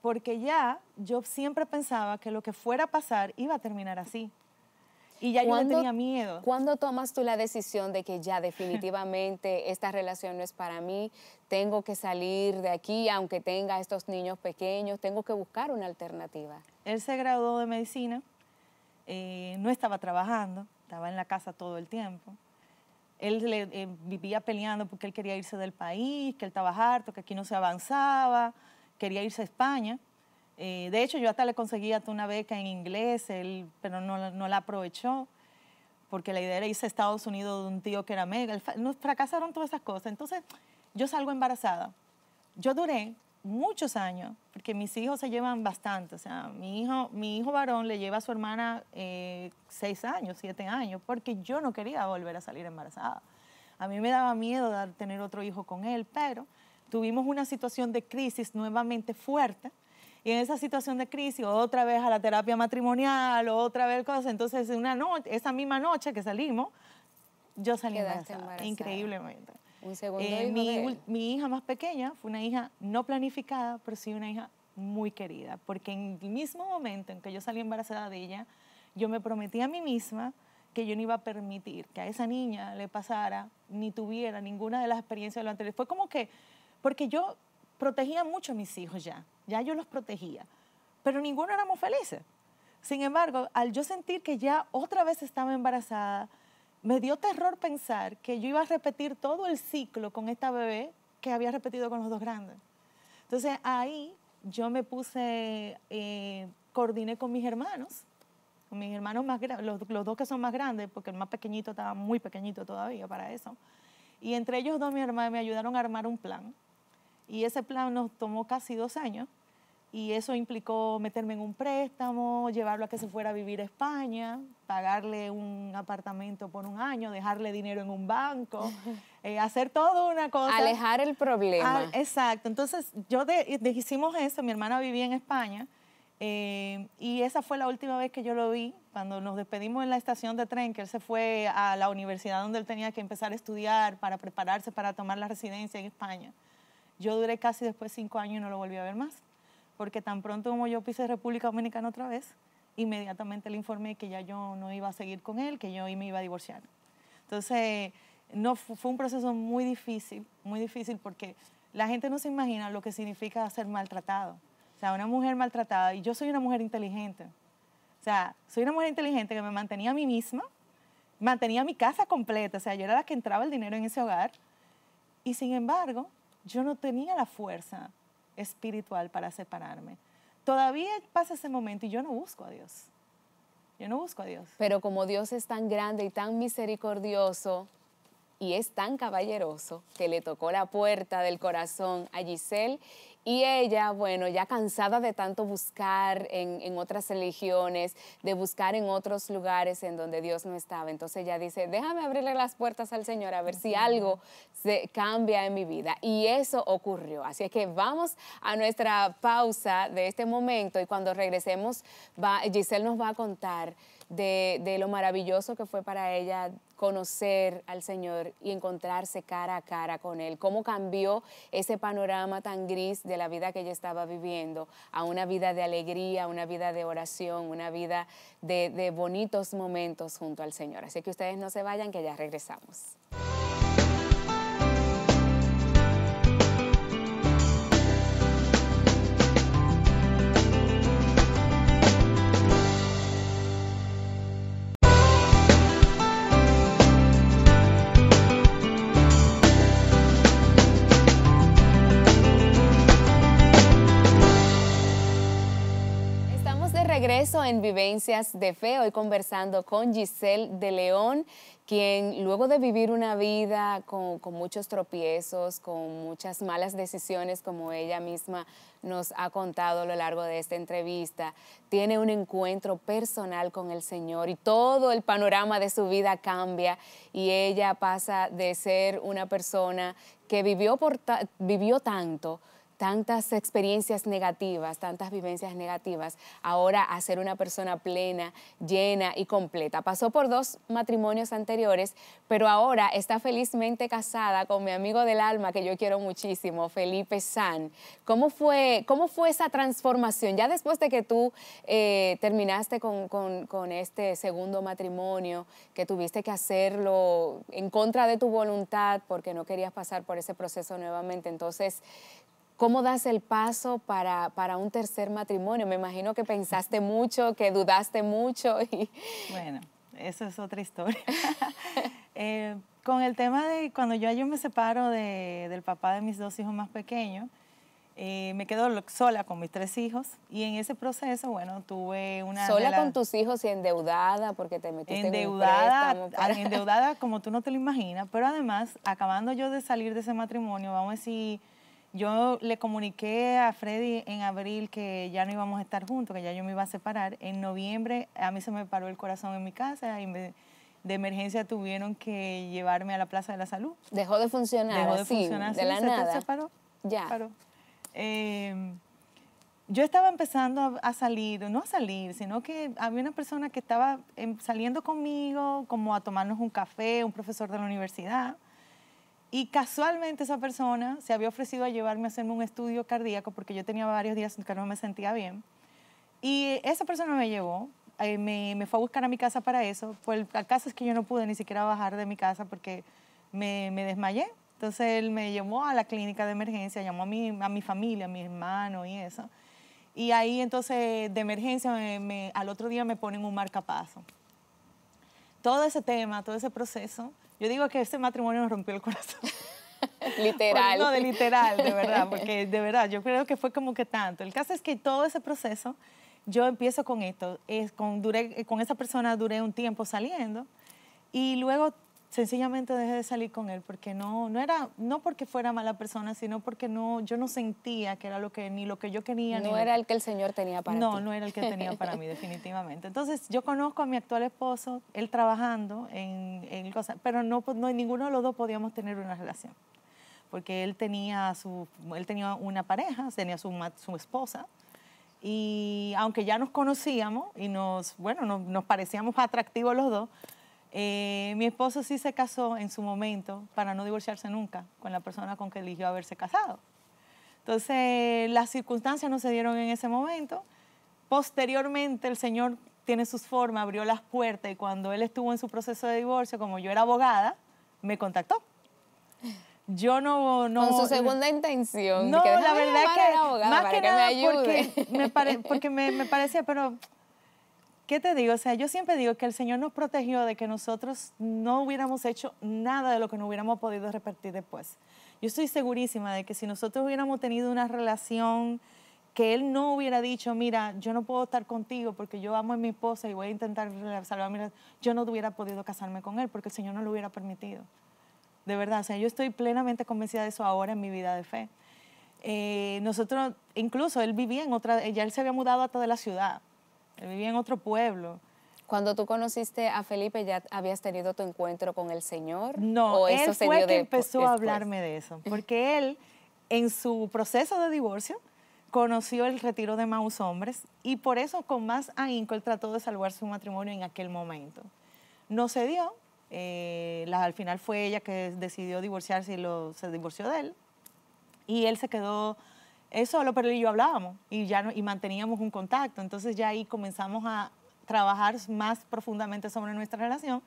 porque ya yo siempre pensaba que lo que fuera a pasar iba a terminar así. Y ya yo tenía miedo.
¿Cuándo tomas tú la decisión de que ya definitivamente esta relación no es para mí? Tengo que salir de aquí, aunque tenga estos niños pequeños, tengo que buscar una alternativa.
Él se graduó de medicina, eh, no estaba trabajando, estaba en la casa todo el tiempo. Él le, eh, vivía peleando porque él quería irse del país, que él estaba harto, que aquí no se avanzaba quería irse a España. Eh, de hecho, yo hasta le conseguí hasta una beca en inglés, él, pero no, la aprovechó, porque la idea era irse a Estados Unidos de un tío que era mega. Nos fracasaron todas esas cosas. Entonces, yo salgo embarazada. Yo duré muchos años, porque mis hijos se llevan bastante. O sea, mi hijo, mi hijo varón le lleva a su hermana eh, seis años, siete años, porque yo no quería volver a salir embarazada. A mí me daba miedo dar, tener otro hijo con él, pero tuvimos una situación de crisis nuevamente fuerte. Y en esa situación de crisis, otra vez a la terapia matrimonial, otra vez cosas. Entonces, una esa misma noche que salimos, yo salí embarazada, increíblemente.
Un segundo eh, mi,
mi hija más pequeña fue una hija no planificada, pero sí una hija muy querida. Porque en el mismo momento en que yo salí embarazada de ella, yo me prometí a mí misma que yo no iba a permitir que a esa niña le pasara ni tuviera ninguna de las experiencias de lo anterior. Fue como que porque yo protegía mucho a mis hijos ya, ya yo los protegía, pero ninguno éramos felices. Sin embargo, al yo sentir que ya otra vez estaba embarazada, me dio terror pensar que yo iba a repetir todo el ciclo con esta bebé que había repetido con los dos grandes. Entonces ahí yo me puse, eh, coordiné con mis hermanos, con mis hermanos más los, los dos que son más grandes, porque el más pequeñito estaba muy pequeñito todavía para eso. Y entre ellos dos, mi hermana, me ayudaron a armar un plan y ese plan nos tomó casi dos años y eso implicó meterme en un préstamo, llevarlo a que se fuera a vivir a España, pagarle un apartamento por un año, dejarle dinero en un banco, eh, hacer toda una cosa. Alejar el problema. Ah, exacto. Entonces, yo de, hicimos eso, mi hermana vivía en España eh, y esa fue la última vez que yo lo vi, cuando nos despedimos en la estación de tren, que él se fue a la universidad donde él tenía que empezar a estudiar para prepararse para tomar la residencia en España. Yo duré casi después cinco años y no lo volví a ver más, porque tan pronto como yo pisé República Dominicana otra vez, inmediatamente le informé que ya yo no iba a seguir con él, que yo me iba a divorciar. Entonces, no, fue un proceso muy difícil, muy difícil porque la gente no se imagina lo que significa ser maltratado. O sea, una mujer maltratada, y yo soy una mujer inteligente. O sea, soy una mujer inteligente que me mantenía a mí misma, mantenía mi casa completa, o sea, yo era la que entraba el dinero en ese hogar, y sin embargo, yo no tenía la fuerza espiritual para separarme. Todavía pasa ese momento y yo no busco a Dios. Yo no busco a Dios.
Pero como Dios es tan grande y tan misericordioso, y es tan caballeroso que le tocó la puerta del corazón a Giselle y ella, bueno, ya cansada de tanto buscar en, otras religiones, de buscar en otros lugares en donde Dios no estaba, entonces ella dice, déjame abrirle las puertas al Señor a ver si algo se cambia en mi vida. Y eso ocurrió. Así es que vamos a nuestra pausa de este momento y cuando regresemos, Giselle nos va a contar de, lo maravilloso que fue para ella conocer al Señor y encontrarse cara a cara con Él, cómo cambió ese panorama tan gris de la vida que ella estaba viviendo a una vida de alegría, una vida de oración, una vida de, de bonitos momentos junto al Señor. Así que ustedes no se vayan, que ya regresamos. eso en Vivencias de Fe, hoy conversando con Giselle de León, quien luego de vivir una vida con, muchos tropiezos, con muchas malas decisiones, como ella misma nos ha contado a lo largo de esta entrevista, tiene un encuentro personal con el Señor y todo el panorama de su vida cambia y ella pasa de ser una persona que vivió, vivió tanto, tantas experiencias negativas, tantas vivencias negativas, ahora a ser una persona plena, llena y completa. Pasó por dos matrimonios anteriores, pero ahora está felizmente casada con mi amigo del alma que yo quiero muchísimo, Felipe San. ¿Cómo fue, cómo fue esa transformación? Ya después de que tú eh, terminaste con, con este segundo matrimonio, que tuviste que hacerlo en contra de tu voluntad porque no querías pasar por ese proceso nuevamente, entonces ¿Cómo das el paso para, para, un tercer matrimonio? Me imagino que pensaste mucho, que dudaste mucho. Y...
Bueno, eso es otra historia. Eh, con el tema de cuando yo, yo me separo de, del papá de mis dos hijos más pequeños, eh, me quedo sola con mis tres hijos y en ese proceso, bueno, tuve una... Sola con
tus hijos y endeudada porque te metiste endeudada, en un
Endeudada como tú no te lo imaginas, pero además, acabando yo de salir de ese matrimonio, vamos a decir yo le comuniqué a Freddy en abril que ya no íbamos a estar juntos, que ya yo me iba a separar. En noviembre a mí se me paró el corazón en mi casa y de emergencia tuvieron que llevarme a la Plaza de la Salud.
Dejó de funcionar. Dejó de sí, funcionar. De la nada. Se
paró. Ya. Em, yo estaba empezando a, salir, no a salir, sino que había una persona que estaba em, saliendo conmigo como a tomarnos un café, un profesor de la universidad. Y casualmente esa persona se había ofrecido a llevarme a hacerme un estudio cardíaco porque yo tenía varios días que no me sentía bien. Y esa persona me llevó, eh, me, fue a buscar a mi casa para eso. Fue el casa es que yo no pude ni siquiera bajar de mi casa porque me, desmayé. Entonces él me llevó a la clínica de emergencia, llamó a mi, a mi familia, a mi hermano y eso. Y ahí entonces de emergencia al otro día me ponen un marcapaso todo ese tema, todo ese proceso, yo digo que este matrimonio me rompió el corazón. literal. no, de literal, de verdad, porque de verdad, yo creo que fue como que tanto. El caso es que todo ese proceso, yo empiezo con esto, con, con esa persona duré un tiempo saliendo y luego sencillamente dejé de salir con él porque no, no era, no porque fuera mala persona, sino porque no, yo no sentía que era lo que, ni lo que yo quería. No era el que el Señor tenía para mí. No, no era el que tenía para mí, definitivamente. Entonces, yo conozco a mi actual esposo, él trabajando en, cosas, pero no, no, ninguno de los dos podíamos tener una relación. Porque él tenía, su, él tenía una pareja, tenía su, su esposa, y aunque ya nos conocíamos y nos, bueno, nos parecíamos atractivos los dos, eh, mi esposo sí se casó en su momento para no divorciarse nunca con la persona con que eligió haberse casado. Entonces, las circunstancias no se dieron en ese momento. Posteriormente, el Señor tiene sus formas, abrió las puertas y cuando él estuvo en su proceso de divorcio, como yo era abogada, me contactó. Yo no... no Con su segunda intención. No, la verdad que... más que, nada me porque, me, me parecía, pero ¿qué te digo? O sea, yo siempre digo que el Señor nos protegió de que nosotros no hubiéramos hecho nada de lo que no hubiéramos podido repartir después. Yo estoy segurísima de que si nosotros hubiéramos tenido una relación que él no hubiera dicho, mira, yo no puedo estar contigo porque yo amo a mi esposa y voy a intentar salvar a yo no hubiera podido casarme con él porque el Señor no lo hubiera permitido. De verdad, o sea, yo estoy plenamente convencida de eso ahora en mi vida de fe. Eh, nosotros, incluso él vivía en otra, ya él se había mudado a toda la ciudad. Él vivía en otro pueblo. Cuando tú conociste
a Felipe, ¿ya habías tenido tu encuentro con el Señor?
No, él eso fue se que empezó a hablarme de eso, porque él, en su proceso de divorcio, conoció el retiro de Maus Hombres y por eso con más ahínco él trató de salvar su matrimonio en aquel momento. No se dio, eh, al final fue ella que decidió divorciarse y lo, se divorció de él y él se quedó eso lo Perla y yo hablábamos y ya y manteníamos un contacto. Entonces ya ahí comenzamos a trabajar más profundamente sobre nuestra relación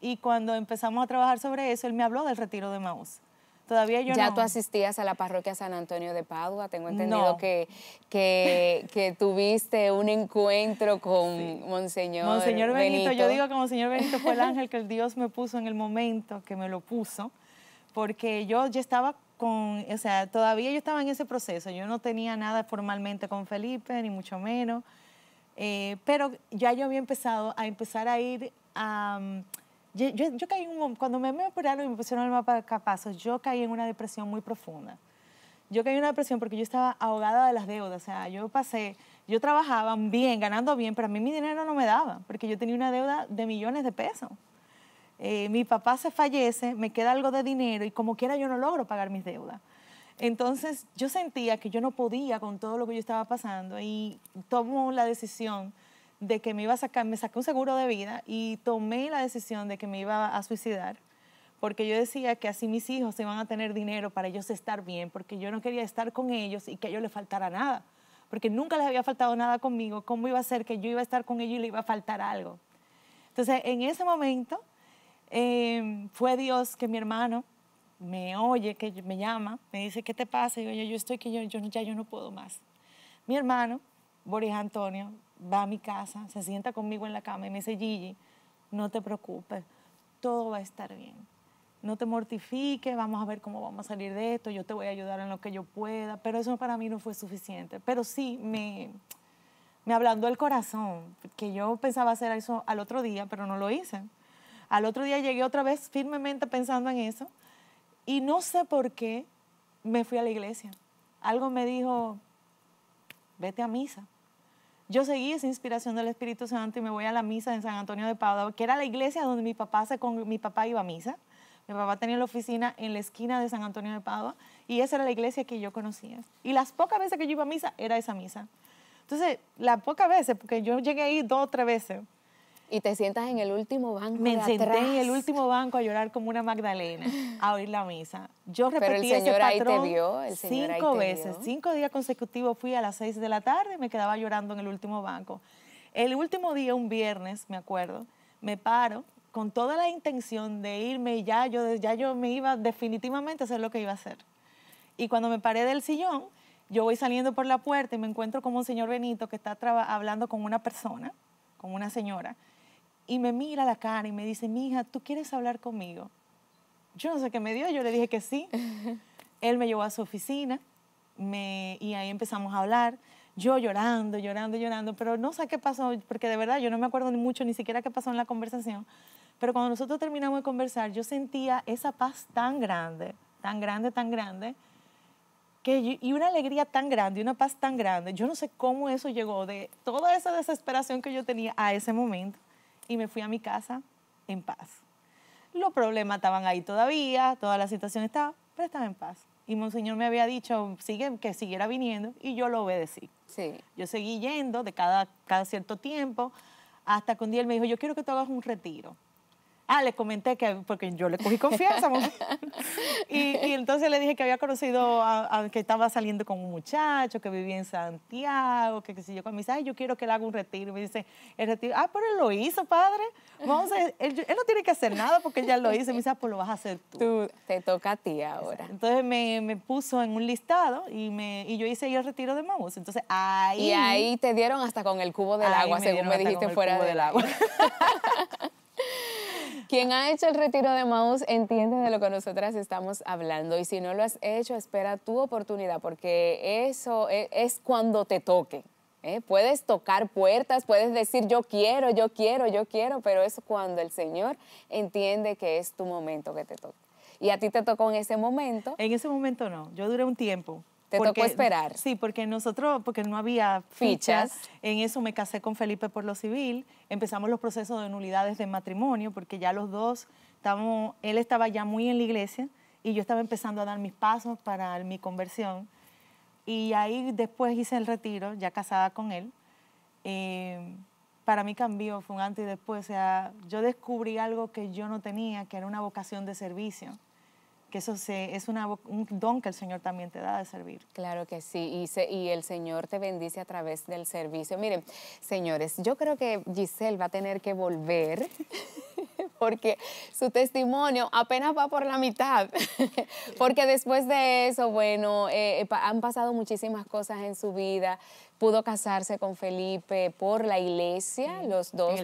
y cuando empezamos a trabajar sobre eso, él me habló del retiro de Maús.
Todavía yo ya tú asistías a la parroquia San Antonio de Padua, tengo entendido que, que, tuviste un encuentro con Monseñor. Monseñor Benito. yo digo
que Monseñor Benito fue el ángel que Dios me puso en el momento que me lo puso, porque yo ya estaba o sea, todavía yo estaba en ese proceso, yo no tenía nada formalmente con Felipe, ni mucho menos, eh, pero ya yo había empezado a empezar a ir a... Mm, yo, caí cuando me, me, operaron y me pusieron el mapa de capazos, yo caí en una depresión muy profunda. Yo caí en una depresión porque yo estaba ahogada de las deudas. O sea, yo pasé, yo trabajaba bien, ganando bien, pero a mí mi dinero no me daba, porque yo tenía una deuda de millones de pesos. Eh, mi papá se fallece, me queda algo de dinero y como quiera yo no logro pagar mis deudas. Entonces yo sentía que yo no podía con todo lo que yo estaba pasando y tomo la decisión de que me iba a sacar, me saqué un seguro de vida y tomé la decisión de que me iba a suicidar porque yo decía que así mis hijos iban a tener dinero para ellos estar bien, porque yo no quería estar con ellos y que a ellos les faltara nada, porque nunca les había faltado nada conmigo, ¿cómo iba a ser que yo iba a estar con ellos y le iba a faltar algo? Entonces, en ese momento, Em, fue Dios que mi hermano me oye, que me llama, me dice, ¿qué te pasa? Y yo, yo estoy que yo, yo, ya yo no puedo más. Mi hermano, Boris Antonio, va a mi casa, se sienta conmigo en la cama y me dice, Gigi, no te preocupes, todo va a estar bien. No te mortifiques, vamos a ver cómo vamos a salir de esto, yo te voy a ayudar en lo que yo pueda, pero eso para mí no fue suficiente. Pero sí, me, me ablandó el corazón, que yo pensaba hacer eso al otro día, pero no lo hice. Al otro día llegué otra vez firmemente pensando en eso y no sé por qué me fui a la iglesia. Algo me dijo, vete a misa. Yo seguí esa inspiración del Espíritu Santo y me voy a la misa en San Antonio de Padua, que era la iglesia donde mi papá, se con, mi papá iba a misa. Mi papá tenía la oficina en la esquina de San Antonio de Padua y esa era la iglesia que yo conocía. Y las pocas veces que yo iba a misa era esa misa. Entonces, las pocas veces, porque yo llegué ahí dos o tres veces, y te sientas en el último banco. Me senté en el último banco a llorar como una Magdalena, a oír la misa. Yo repetí Pero el señor ese patrón ahí te el señor cinco ahí te veces, cinco días consecutivos fui a las seis de la tarde y me quedaba llorando en el último banco. El último día, un viernes, me acuerdo, me paro con toda la intención de irme y ya yo, ya yo me iba definitivamente a hacer lo que iba a hacer. Y cuando me paré del sillón, yo voy saliendo por la puerta y me encuentro con un señor Benito que está hablando con una persona, con una señora, y me mira la cara y me dice, mija, ¿tú quieres hablar conmigo? Yo no sé qué me dio, yo le dije que sí. Él me llevó a su oficina me, y ahí empezamos a hablar. Yo llorando, llorando, llorando, pero no sé qué pasó, porque de verdad yo no me acuerdo mucho, ni siquiera qué pasó en la conversación. Pero cuando nosotros terminamos de conversar, yo sentía esa paz tan grande, tan grande, tan grande, que y una alegría tan grande, una paz tan grande. Yo no sé cómo eso llegó de toda esa desesperación que yo tenía a ese momento y me fui a mi casa en paz. Los problemas estaban ahí todavía, toda la situación estaba, pero estaba en paz. Y Monseñor me había dicho que siguiera viniendo y yo lo obedecí. Sí. Yo seguí yendo de cada, cada cierto tiempo hasta que un día él me dijo, yo quiero que tú hagas un retiro. Ah, le comenté que, porque yo le cogí confianza. y, y, entonces le dije que había conocido, que estaba saliendo con un muchacho que vivía en Santiago, que qué sé yo. Me dice, ay, yo quiero que él haga un retiro. Me dice, el retiro, ah, pero él lo hizo, padre. Vamos a, él, él, no tiene que hacer nada porque ya lo hizo. Me dice, ah, pues lo vas a hacer tú. te toca a ti ahora. Entonces me, puso en un listado y, me, y yo hice el retiro de Mamus. Entonces ahí... Y ahí
te dieron hasta con el cubo del agua, según me dijiste fuera del agua. Quien ha hecho el retiro de Maús entiende de lo que nosotras estamos hablando y si no lo has hecho, espera tu oportunidad porque eso e, es, cuando te toque. ¿eh? Puedes tocar puertas, puedes decir yo quiero, yo quiero, yo quiero, pero es cuando el Señor entiende que es tu momento que te toca.
Y a ti te tocó en ese momento. En ese momento no, yo duré un tiempo te porque, tocó esperar. Sí, porque nosotros, porque no había fichas. En eso me casé con Felipe por lo civil. Empezamos los procesos de nulidades de matrimonio, porque ya los dos estábamos, él estaba ya muy en la iglesia y yo estaba empezando a dar mis pasos para mi conversión. Y ahí después hice el retiro, ya casada con él. Eh, para mí cambió, fue un antes y después. O sea, yo descubrí algo que yo no tenía, que era una vocación de servicio que eso es un don que el Señor también te da de servir. Claro
que sí, y, y el Señor te bendice a través del servicio. Miren, señores, yo creo que Giselle va a tener que volver porque su testimonio apenas va por la mitad, porque después de eso, bueno, eh, eh, han pasado muchísimas cosas en su vida, pudo casarse con Felipe por la iglesia, los dos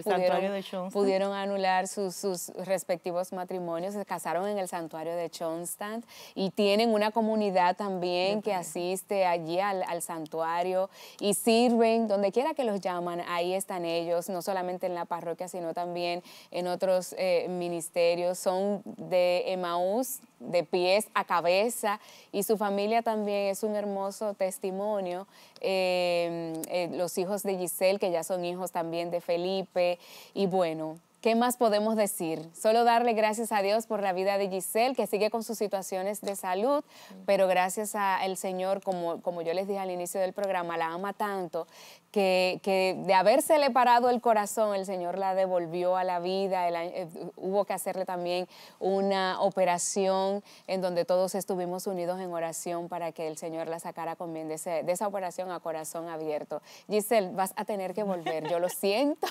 pudieron, anular sus, respectivos matrimonios, se casaron en el santuario de Chonstant y tienen una comunidad también que asiste allí al, santuario y sirven, donde quiera que los llaman, ahí están ellos, no solamente en la parroquia, sino también en otros eh, ministerios, son de Emaús, de pies a cabeza y su familia también es un hermoso testimonio. Eh, eh, los hijos de Giselle, que ya son hijos también de Felipe, y bueno, ¿Qué más podemos decir? Solo darle gracias a Dios por la vida de Giselle, que sigue con sus situaciones de salud, pero gracias al Señor, como, como yo les dije al inicio del programa, la ama tanto que, que de habérsele parado el corazón, el Señor la devolvió a la vida. Eh, hubo que hacerle también una operación en donde todos estuvimos unidos en oración para que el Señor la sacara con bien de esa operación a corazón abierto. Giselle, vas a tener que volver, yo lo siento.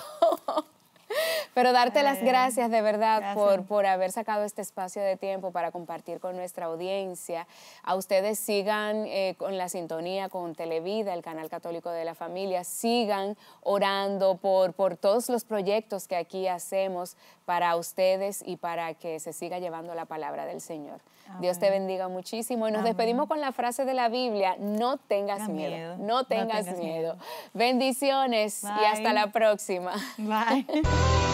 Pero darte las gracias
de verdad Por, por haber sacado este espacio de tiempo para compartir con nuestra audiencia. A ustedes sigan eh, con la sintonía con Televida, el canal católico de la familia. Sigan orando por, por todos los proyectos que aquí hacemos para ustedes y para que se siga llevando la palabra del Señor. Dios te bendiga muchísimo y nos despedimos con la frase de la Biblia, no tengas miedo, no tengas, miedo. Bendiciones y hasta la próxima. Bye.